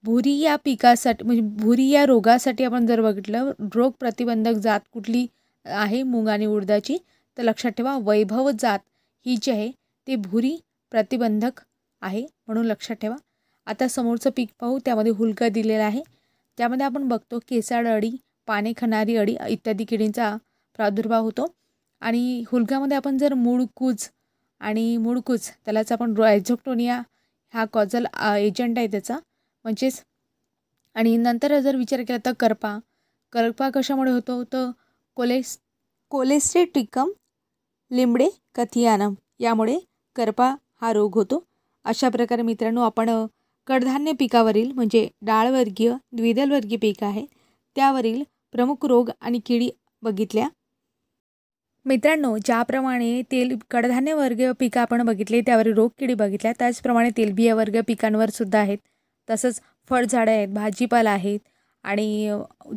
भुरी या पिकासाठी म्हणजे भुरी या रोगासाठी आपण जर बघितलं रोग प्रतिबंधक जात कुठली आहे मूग आणि उडदाची तर लक्षात ठेवा वैभव जात ही जी आहे ते भुरी प्रतिबंधक आहे म्हणून लक्षात ठेवा आता समोरचं पीक पाहू त्यामध्ये हुलका दिलेला आहे त्यामध्ये आपण बघतो केसाळ अडी पाने खणारी अडी इत्यादी किडींचा प्रादुर्भाव होतो आणि हुलक्यामध्ये आपण जर कूज आणि कूज त्यालाच आपण रॉयझोक्टोनिया हा कॉजल एजंट आहे त्याचा म्हणजेच आणि नंतर जर विचार केला तर करपा करपा कशामुळे होतो तर कोलेस कोलेस्ट्रेटिकम लिंबडे कथियानम यामुळे करपा हा रोग होतो अशा प्रकारे मित्रांनो आपण कडधान्य पिकावरील म्हणजे डाळवर्गीय द्विदलवर्गीय पीक आहे त्यावरील प्रमुख रोग आणि किडी बघितल्या मित्रांनो ज्याप्रमाणे तेल कडधान्य वर्गीय पिकं आपण बघितले त्यावरील रोग किडी बघितल्या त्याचप्रमाणे तेलबिया वर्ग पिकांवर सुद्धा आहेत तसंच फळझाडं आहेत भाजीपाला आहेत आणि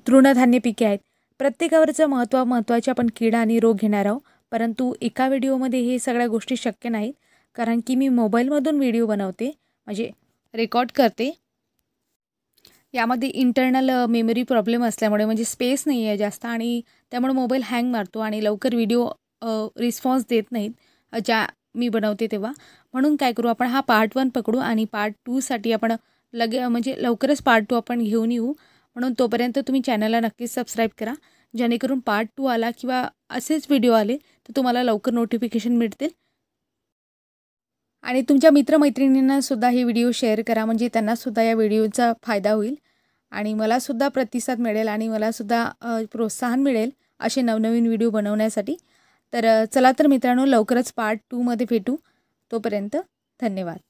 तृणधान्य पिके आहेत प्रत्येकावरचं महत्त्व महत्त्वाचे आपण कीड आणि रोग घेणार आहोत परंतु एका व्हिडिओमध्ये हे सगळ्या गोष्टी शक्य नाहीत कारण की मी मोबाईलमधून व्हिडिओ बनवते म्हणजे रेकॉर्ड करते यामध्ये इंटरनल मेमरी प्रॉब्लेम असल्यामुळे म्हणजे स्पेस नाही आहे जास्त आणि त्यामुळे मोबाईल हँग मारतो आणि लवकर व्हिडिओ रिस्पॉन्स देत नाहीत ज्या मी बनवते तेव्हा म्हणून काय करू आपण हा पार्ट वन पकडू आणि पार्ट टूसाठी आपण लगे म्हणजे लवकरच पार्ट टू आपण घेऊन येऊ म्हणून तोपर्यंत तुम्ही चॅनलला नक्कीच सबस्क्राईब करा जेणेकरून पार्ट टू आला किंवा असेच व्हिडिओ आले तर तुम्हाला लवकर नोटिफिकेशन मिळतील आणि तुमच्या मित्रमैत्रिणींनासुद्धा हे व्हिडिओ शेअर करा म्हणजे त्यांनासुद्धा या व्हिडिओचा फायदा होईल आणि मलासुद्धा प्रतिसाद मिळेल आणि मलासुद्धा प्रोत्साहन मिळेल असे नवनवीन व्हिडिओ बनवण्यासाठी तर चला तर मित्रांनो लवकरच पार्ट टूमध्ये भेटू तोपर्यंत धन्यवाद